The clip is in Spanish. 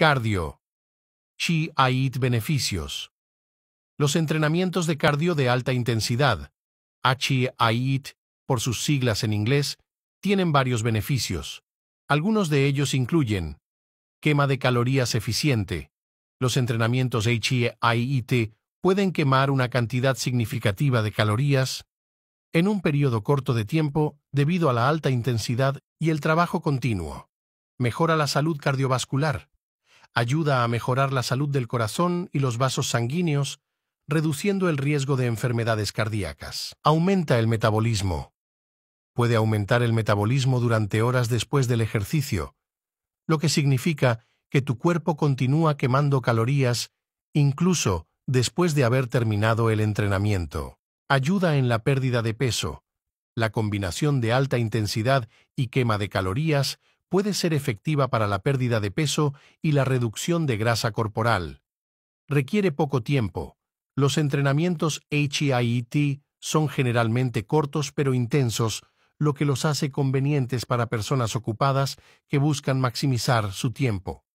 Cardio. Chi Ait Beneficios. Los entrenamientos de cardio de alta intensidad, HIIT por sus siglas en inglés, tienen varios beneficios. Algunos de ellos incluyen quema de calorías eficiente. Los entrenamientos HIIT pueden quemar una cantidad significativa de calorías en un periodo corto de tiempo debido a la alta intensidad y el trabajo continuo. Mejora la salud cardiovascular ayuda a mejorar la salud del corazón y los vasos sanguíneos, reduciendo el riesgo de enfermedades cardíacas. Aumenta el metabolismo. Puede aumentar el metabolismo durante horas después del ejercicio, lo que significa que tu cuerpo continúa quemando calorías incluso después de haber terminado el entrenamiento. Ayuda en la pérdida de peso. La combinación de alta intensidad y quema de calorías puede ser efectiva para la pérdida de peso y la reducción de grasa corporal. Requiere poco tiempo. Los entrenamientos HIIT son generalmente cortos pero intensos, lo que los hace convenientes para personas ocupadas que buscan maximizar su tiempo.